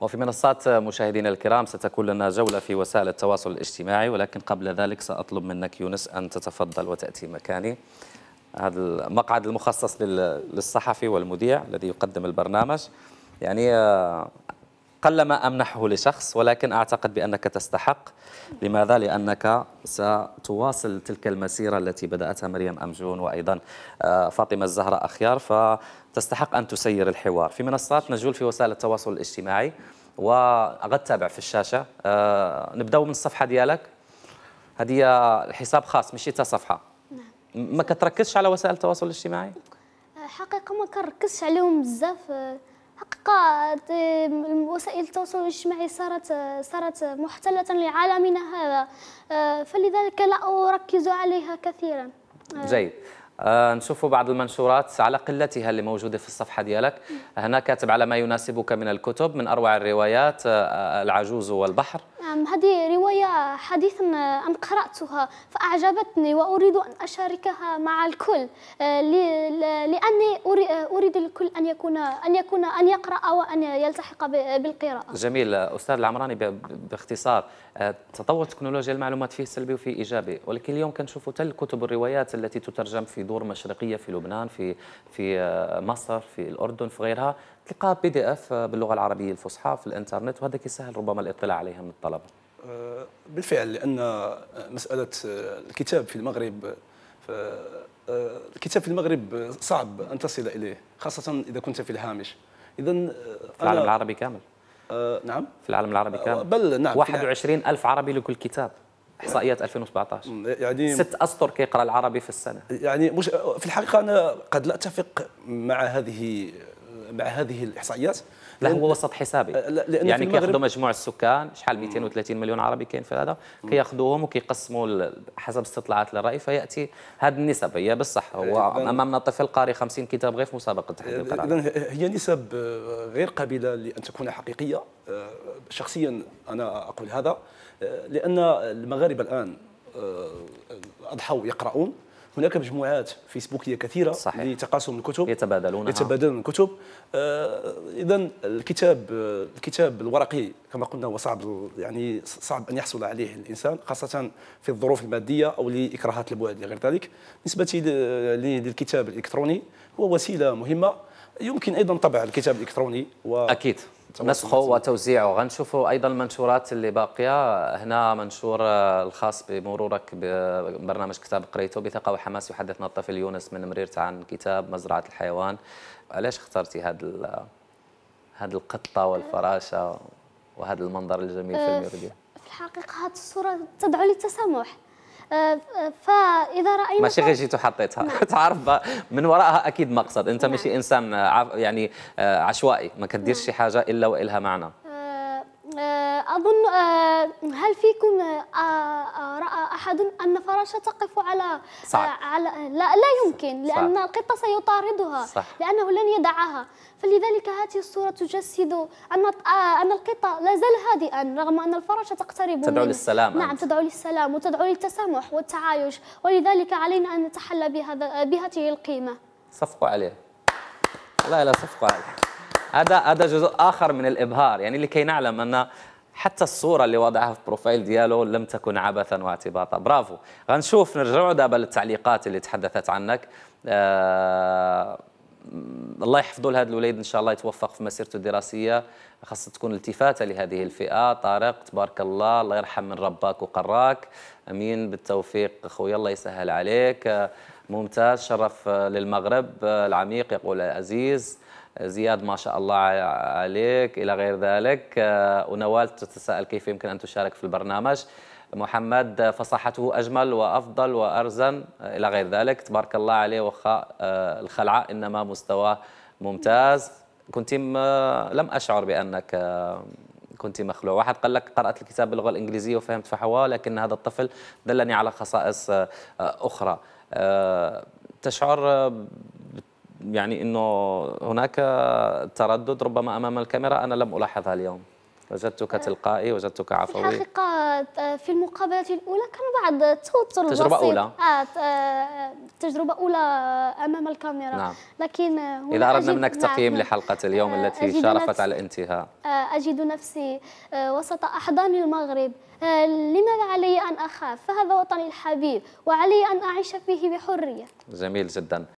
وفي منصات مشاهدينا الكرام ستكون لنا جولة في وسائل التواصل الاجتماعي ولكن قبل ذلك سأطلب منك يونس أن تتفضل وتأتي مكاني هذا المقعد المخصص للصحفي والمذيع الذي يقدم البرنامج يعني آه، قلما أمنحه لشخص ولكن أعتقد بأنك تستحق لماذا؟ لأنك ستواصل تلك المسيرة التي بدأتها مريم أمجون وأيضا آه، فاطمة الزهراء أخيار فتستحق أن تسير الحوار في منصات نجول في وسائل التواصل الاجتماعي وغتابع في الشاشة آه، نبدأ من الصفحة ديالك هذه حساب خاص مشيتها تا صفحة نعم. ما كتركزش على وسائل التواصل الاجتماعي؟ حقيقة ما كنركزش عليهم بزاف حقيقة وسائل التواصل الاجتماعي صارت صارت محتلة لعالمنا هذا آه، فلذلك لا أركز عليها كثيرا آه. جيد آه نشوف بعض المنشورات على قلتها اللي موجودة في الصفحة ديالك هنا كاتب على ما يناسبك من الكتب من أروع الروايات آه، العجوز والبحر نعم هذه رواية حديث أن قرأتها فأعجبتني وأريد أن أشاركها مع الكل آه، لأني آه، أريد الكل أن يكون أن يكون أن يقرأ وأن يلتحق بالقراءة جميل أستاذ العمراني باختصار آه، تطور تكنولوجيا المعلومات فيه سلبي وفيه إيجابي ولكن اليوم كنشوفوا تل كتب الروايات التي تترجم في دور مشرقية في لبنان في في مصر في الأردن في غيرها تلقى بي دي اف باللغه العربيه الفصحى في الانترنت وهذا كيسهل ربما الاطلاع عليها من الطلبه أه، بالفعل لان مساله الكتاب في المغرب أه، الكتاب في المغرب صعب ان تصل اليه خاصه اذا كنت في الهامش اذا أه، في العالم العربي كامل نعم في العالم العربي كامل بل نعم 21 ألف عربي لكل كتاب احصائيات 2017 يعني ست اسطر كيقرا العربي في السنه يعني مش في الحقيقه انا قد لا اتفق مع هذه مع هذه الاحصائيات لا هو وسط حسابي آه، لأن يعني كياخذوا مجموع السكان شحال 230 مليون عربي كاين في هذا كياخذوهم وكيقسموا حسب استطلاعات الراي فياتي هذه النسب هي بالصح هو امامنا طفل قاري 50 كتاب غير في مسابقه تحديد القرار اذا هي نسب آه، غير قابله لان تكون حقيقيه آه، شخصيا انا اقول هذا لان المغاربه الان اضحوا يقرؤون هناك مجموعات فيسبوكيه كثيره صحيح. لتقاسم الكتب يتبادلون يتبادلون الكتب آه اذا الكتاب الكتاب الورقي كما قلنا هو صعب يعني صعب ان يحصل عليه الانسان خاصه في الظروف الماديه او لاكراهات البعد لغير ذلك بالنسبه للكتاب الالكتروني هو وسيله مهمه يمكن ايضا طبع الكتاب الالكتروني و اكيد نسخه وتوزيعه غنشوفوا ايضا المنشورات اللي باقيه هنا منشور آه، الخاص بمرورك ببرنامج كتاب قريته بثقه وحماس يحدثنا الطفل يونس من مريرته عن كتاب مزرعه الحيوان علاش اخترتي هذا هذه القطه والفراشه وهذا المنظر الجميل في آه، الميردية في الحقيقه هذه الصوره تدعو للتسامح فاذا راينا ماشي غير جيت وحطيتها تعرف من وراءها اكيد مقصد انت ماشي نعم. انسان يعني آه، عشوائي ما كديرش شي نعم. حاجه الا والها معنى آه، أظن آه، هل فيكم آه، رأى أحد أن فراشة تقف على صعب. على لا لا يمكن لأن صعب. القط سيطاردها صح. لأنه لن يدعها فلذلك هذه الصورة تجسد أن أن القط لا زال هادئا رغم أن الفراشة تقترب تدعو من للسلام نعم أنت. تدعو للسلام وتدعو للتسامح والتعايش ولذلك علينا أن نتحلى بهذا بهذه القيمة صفقوا عليه لا لا صفقوا عليه هذا هذا جزء اخر من الابهار يعني لكي نعلم ان حتى الصوره اللي وضعها في البروفايل ديالو لم تكن عبثا واعتباطا برافو غنشوف نرجعوا دابا للتعليقات اللي تحدثت عنك آه الله يحفظه لهذا الوليد ان شاء الله يتوفق في مسيرته الدراسيه خاصة تكون التفاته لهذه الفئه طارق تبارك الله الله يرحم من رباك وقراك امين بالتوفيق خويا الله يسهل عليك آه، ممتاز شرف آه، للمغرب آه، العميق يقول عزيز زياد ما شاء الله عليك إلى غير ذلك آه، ونوال تتساءل كيف يمكن أن تشارك في البرنامج محمد آه، فصاحته أجمل وأفضل وأرزن آه، إلى غير ذلك تبارك الله عليه وخاء الخلعة إنما مستواه ممتاز كنت لم أشعر بأنك كنت مخلوع واحد قال لك قرأت الكتاب باللغة الإنجليزية وفهمت فحوى لكن هذا الطفل دلني على خصائص أخرى تشعر يعني انه هناك تردد ربما امام الكاميرا انا لم الاحظها اليوم وجدتك أه. تلقائي وجدتك عفوي في الحقيقة آه، في المقابلة الأولى كان بعض التوتر تجربة بسيط. أولى آه،, آه تجربة أولى أمام الكاميرا نعم. لكن إذا أردنا منك نعم، تقييم نعم. لحلقة اليوم آه التي شرفت على الانتهاء آه أجد نفسي آه وسط أحضان المغرب آه لماذا علي أن أخاف فهذا وطني الحبيب وعلي أن أعيش فيه بحرية جميل جداً